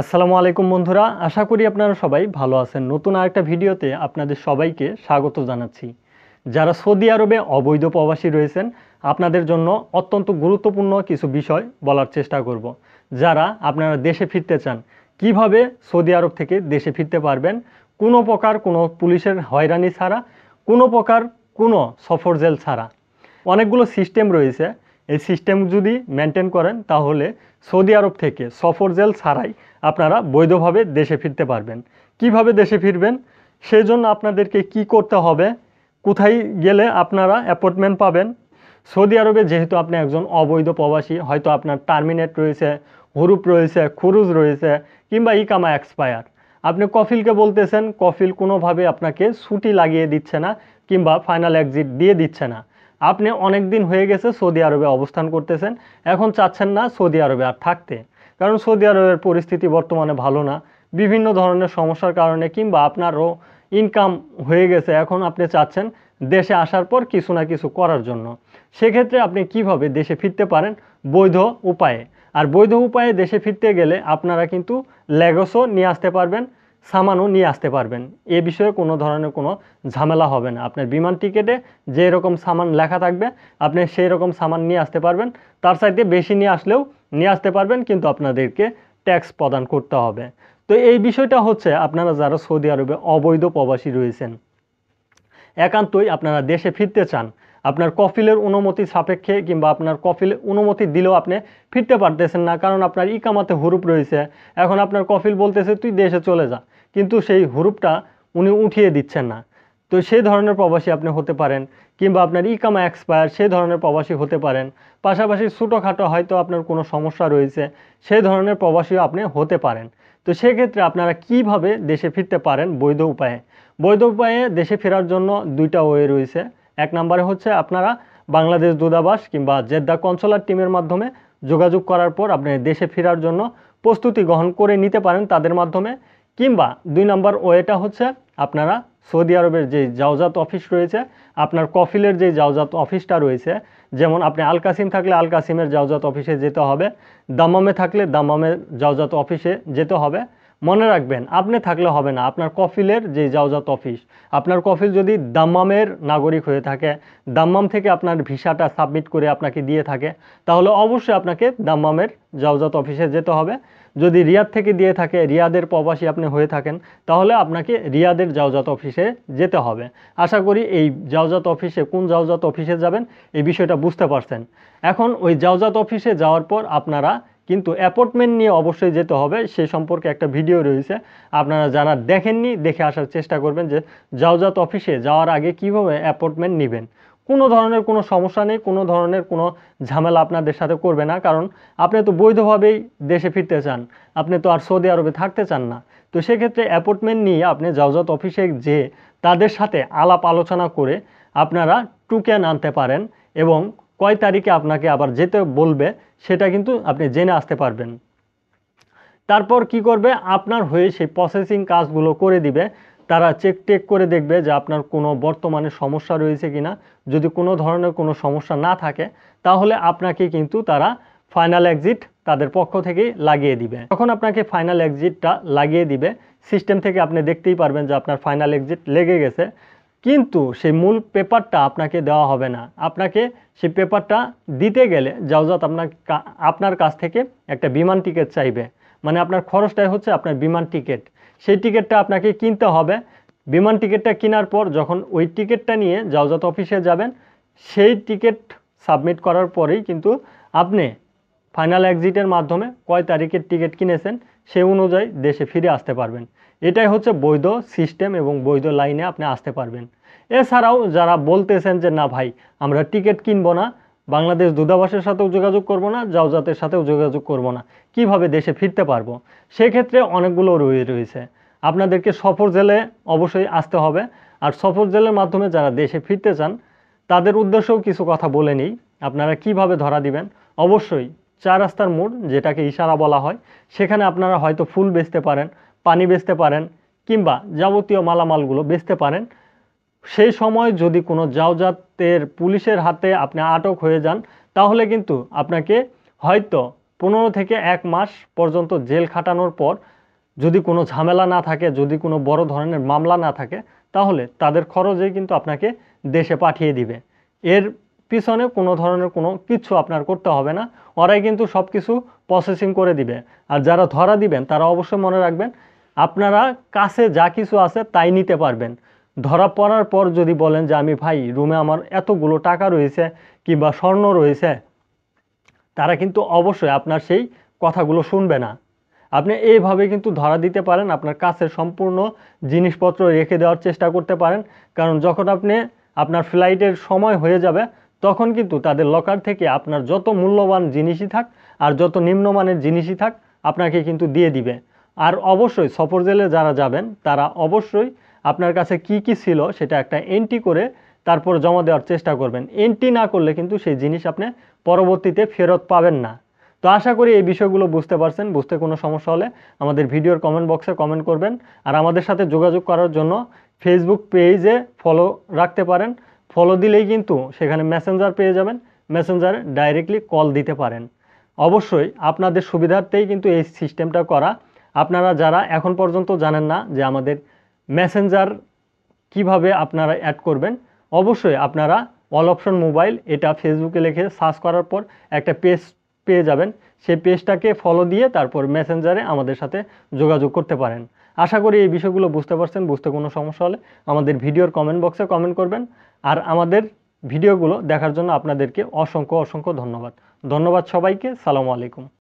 আসসালামু আলাইকুম বন্ধুরা আশা করি আপনারা সবাই ভালো আছেন নতুন আরেকটা ভিডিওতে আপনাদের সবাইকে স্বাগত জানাচ্ছি যারা সৌদি আরবে অবৈধ প্রবাসী রয়েছেন আপনাদের জন্য অত্যন্ত গুরুত্বপূর্ণ কিছু বিষয় বলার চেষ্টা করব। যারা আপনারা দেশে ফিরতে চান কিভাবে সৌদি আরব থেকে দেশে ফিরতে পারবেন কোনো প্রকার কোনো পুলিশের হয়রানি ছাড়া কোনো প্রকার কোনো সফর জেল ছাড়া অনেকগুলো সিস্টেম রয়েছে এই সিস্টেম যদি মেনটেন করেন তাহলে সৌদি আরব থেকে সফর জেল ছাড়াই আপনারা বৈধভাবে দেশে ফিরতে পারবেন কিভাবে দেশে ফিরবেন সেই জন্য আপনাদেরকে কি করতে হবে কোথায় গেলে আপনারা অ্যাপয়েন্টমেন্ট পাবেন সৌদি আরবে যেহেতু আপনি একজন অবৈধ প্রবাসী হয়তো আপনার টার্মিনেট রয়েছে হুরুপ রয়েছে খুরুজ রয়েছে কিংবা ইকামা এক্সপায়ার আপনি কফিলকে বলতেছেন কফিল কোনোভাবে আপনাকে ছুটি লাগিয়ে দিচ্ছে না কিংবা ফাইনাল এক্সিট দিয়ে দিচ্ছে না আপনি অনেক দিন হয়ে গেছে সৌদি আরবে অবস্থান করতেছেন এখন চাচ্ছেন না সৌদি আরবে আর থাকতে কারণ সৌদি আরবের পরিস্থিতি বর্তমানে ভালো না বিভিন্ন ধরনের সমস্যার কারণে কিংবা আপনারও ইনকাম হয়ে গেছে এখন আপনি চাচ্ছেন দেশে আসার পর কিছু না কিছু করার জন্য সেক্ষেত্রে আপনি কিভাবে দেশে ফিরতে পারেন বৈধ উপায়ে আর বৈধ উপায়ে দেশে ফিরতে গেলে আপনারা কিন্তু ল্যাগসও নিয়ে আসতে পারবেন সামানও নিয়ে আসতে পারবেন এ বিষয়ে কোনো ধরনের কোনো ঝামেলা হবে না আপনার বিমান টিকিটে যে রকম সামান লেখা থাকবে আপনি সেই রকম সামান নিয়ে আসতে পারবেন তার সাথে বেশি নিয়ে আসলেও নিয়ে আসতে পারবেন কিন্তু আপনাদেরকে ট্যাক্স প্রদান করতে হবে তো এই বিষয়টা হচ্ছে আপনারা যারা সৌদি আরবে অবৈধ প্রবাসী রয়েছেন একান্তই আপনারা দেশে ফিরতে চান আপনার কফিলের অনুমতি সাপেক্ষে কিংবা আপনার কফিল অনুমতি দিলেও আপনি ফিরতে পারতেছেন না কারণ আপনার ইকামাতে হুরুপ রয়েছে এখন আপনার কফিল বলতেছে তুই দেশে চলে যা কিন্তু সেই হুরুপটা উনি উঠিয়ে দিচ্ছেন না তো সেই ধরনের প্রবাসী আপনি হতে পারেন কিংবা আপনার ইকামা এক্সপায়ার সেই ধরনের প্রবাসী হতে পারেন পাশাপাশি ছোটোখাটো হয়তো আপনার কোনো সমস্যা রয়েছে সেই ধরনের প্রবাসীও আপনি হতে পারেন তো সেক্ষেত্রে আপনারা কিভাবে দেশে ফিরতে পারেন বৈধ উপায়ে বৈধ উপায়ে দেশে ফেরার জন্য দুইটা ওয়ে রয়েছে এক নম্বরে হচ্ছে আপনারা বাংলাদেশ দূতাবাস কিংবা জেদ্দা কনসোলার টিমের মাধ্যমে যোগাযোগ করার পর আপনি দেশে ফেরার জন্য প্রস্তুতি গ্রহণ করে নিতে পারেন তাদের মাধ্যমে কিংবা দুই নম্বর ওয়েটা হচ্ছে আপনারা সৌদি আরবের যে জাওজাত অফিস রয়েছে আপনার কফিলের যে জাওজাত অফিসটা রয়েছে যেমন আপনি আল কাসিম থাকলে আল কাসিমের জাওজাত অফিসে যেতে হবে দামামে থাকলে দামামের জাওজাত অফিসে যেতে হবে মনে রাখবেন আপনি থাকলে হবে না আপনার কফিলের যে যাওজাত অফিস আপনার কফিল যদি দাম্মামের নাগরিক হয়ে থাকে দাম্মাম থেকে আপনার ভিসাটা সাবমিট করে আপনাকে দিয়ে থাকে তাহলে অবশ্যই আপনাকে দাম্মামের যাওজাত অফিসে যেতে হবে যদি রিয়াদ থেকে দিয়ে থাকে রিয়াদের প্রবাসী আপনি হয়ে থাকেন তাহলে আপনাকে রিয়াদের যাওজাত অফিসে যেতে হবে আশা করি এই যাওজাত অফিসে কোন যাওজাত অফিসে যাবেন এই বিষয়টা বুঝতে পারছেন এখন ওই যাওজাত অফিসে যাওয়ার পর আপনারা কিন্তু অ্যাপয়েন্টমেন্ট নিয়ে অবশ্যই যেতে হবে সে সম্পর্কে একটা ভিডিও রয়েছে আপনারা যারা দেখেননি দেখে আসার চেষ্টা করবেন যে যাওজাত অফিসে যাওয়ার আগে কিভাবে অ্যাপয়েন্টমেন্ট নেবেন কোনো ধরনের কোনো সমস্যা নেই কোনো ধরনের কোনো ঝামেলা আপনাদের সাথে করবে না কারণ আপনি তো বৈধভাবেই দেশে ফিরতে চান আপনি তো আর সৌদি আরবে থাকতে চান না তো সেক্ষেত্রে অ্যাপয়েন্টমেন্ট নিয়ে আপনি যাওজাত অফিসে যে তাদের সাথে আলাপ আলোচনা করে আপনারা টুকেন আনতে পারেন এবং কয় তারিখে আপনাকে আবার যেতে বলবে সেটা কিন্তু আপনি জেনে আসতে পারবেন তারপর কি করবে আপনার হয়ে সেই প্রসেসিং কাজগুলো করে দিবে তারা চেক টেক করে দেখবে যে আপনার কোনো বর্তমানে সমস্যা রয়েছে কি না যদি কোনো ধরনের কোনো সমস্যা না থাকে তাহলে আপনাকে কিন্তু তারা ফাইনাল এক্সিট তাদের পক্ষ থেকেই লাগিয়ে দিবে তখন আপনাকে ফাইনাল এক্সিটটা লাগিয়ে দিবে সিস্টেম থেকে আপনি দেখতেই পারবেন যে আপনার ফাইনাল এক্সিট লেগে গেছে কিন্তু সেই মূল পেপারটা আপনাকে দেওয়া হবে না আপনাকে সেই পেপারটা দিতে গেলে যাওজাত আপনার আপনার কাছ থেকে একটা বিমান টিকিট চাইবে মানে আপনার খরচটাই হচ্ছে আপনার বিমান টিকিট সেই টিকিটটা আপনাকে কিনতে হবে বিমান টিকিটটা কেনার পর যখন ওই টিকিটটা নিয়ে যাওজাত অফিসে যাবেন সেই টিকিট সাবমিট করার পরেই কিন্তু আপনি ফাইনাল এক্সিটের মাধ্যমে কয় তারিখের টিকিট কিনেছেন সেই অনুযায়ী দেশে ফিরে আসতে পারবেন এটাই হচ্ছে বৈধ সিস্টেম এবং বৈধ লাইনে আপনি আসতে পারবেন এছাড়াও যারা বলতেছেন যে না ভাই আমরা টিকিট কিনবো না বাংলাদেশ দূতাবাসের সাথেও যোগাযোগ করব না জাওজাতের সাথেও যোগাযোগ করব না কিভাবে দেশে ফিরতে পারবো সেক্ষেত্রে অনেকগুলো রয়ে রয়েছে আপনাদেরকে সফর জেলে অবশ্যই আসতে হবে আর সফর জেলের মাধ্যমে যারা দেশে ফিরতে চান তাদের উদ্দেশ্যেও কিছু কথা বলে নিই আপনারা কিভাবে ধরা দিবেন অবশ্যই চার রাস্তার মোড় যেটাকে ইশারা বলা হয় সেখানে আপনারা হয়তো ফুল বেচতে পারেন পানি বেচতে পারেন কিংবা যাবতীয় মালামালগুলো বেচতে পারেন সেই সময় যদি কোনো যাওজাতের পুলিশের হাতে আপনি আটক হয়ে যান তাহলে কিন্তু আপনাকে হয়তো পনেরো থেকে এক মাস পর্যন্ত জেল খাটানোর পর যদি কোনো ঝামেলা না থাকে যদি কোনো বড় ধরনের মামলা না থাকে তাহলে তাদের খরচেই কিন্তু আপনাকে দেশে পাঠিয়ে দিবে এর পিছনে কোনো ধরনের কোনো কিছু আপনার করতে হবে না ওরাই কিন্তু সব কিছু প্রসেসিং করে দিবে আর যারা ধরা দিবেন তারা অবশ্যই মনে রাখবেন আপনারা কাছে যা কিছু আছে তাই নিতে পারবেন ধরা পড়ার পর যদি বলেন যে আমি ভাই রুমে আমার এতগুলো টাকা রয়েছে কিংবা স্বর্ণ রয়েছে তারা কিন্তু অবশ্যই আপনার সেই কথাগুলো শুনবে না আপনি এইভাবে কিন্তু ধরা দিতে পারেন আপনার কাছে সম্পূর্ণ জিনিসপত্র রেখে দেওয়ার চেষ্টা করতে পারেন কারণ যখন আপনি আপনার ফ্লাইটের সময় হয়ে যাবে তখন কিন্তু তাদের লকার থেকে আপনার যত মূল্যবান জিনিসই থাক আর যত নিম্নমানের জিনিসই থাক আপনাকে কিন্তু দিয়ে দিবে আর অবশ্যই সফর জেলে যারা যাবেন তারা অবশ্যই আপনার কাছে কি কি ছিল সেটা একটা এন্ট্রি করে তারপর জমা দেওয়ার চেষ্টা করবেন এন্ট্রি না করলে কিন্তু সেই জিনিস আপনি পরবর্তীতে ফেরত পাবেন না তো আশা করি এই বিষয়গুলো বুঝতে পারছেন বুঝতে কোনো সমস্যা হলে আমাদের ভিডিওর কমেন্ট বক্সে কমেন্ট করবেন আর আমাদের সাথে যোগাযোগ করার জন্য ফেসবুক পেজে ফলো রাখতে পারেন ফলো দিলেই কিন্তু সেখানে মেসেঞ্জার পেয়ে যাবেন মেসেঞ্জারে ডাইরেক্টলি কল দিতে পারেন অবশ্যই আপনাদের সুবিধার্থেই কিন্তু এই সিস্টেমটা করা আপনারা যারা এখন পর্যন্ত জানেন না যে আমাদের মেসেঞ্জার কিভাবে আপনারা অ্যাড করবেন অবশ্যই আপনারা অল অপশন মোবাইল এটা ফেসবুকে লিখে সার্চ করার পর একটা পেজ পেয়ে যাবেন সেই পেজটাকে ফলো দিয়ে তারপর মেসেঞ্জারে আমাদের সাথে যোগাযোগ করতে পারেন আশা করি এই বিষয়গুলো বুঝতে পারছেন বুঝতে কোনো সমস্যা হলে আমাদের ভিডিওর কমেন্ট বক্সে কমেন্ট করবেন আর আমাদের ভিডিওগুলো দেখার জন্য আপনাদেরকে অসংখ্য অসংখ্য ধন্যবাদ ধন্যবাদ সবাইকে সালামু আলাইকুম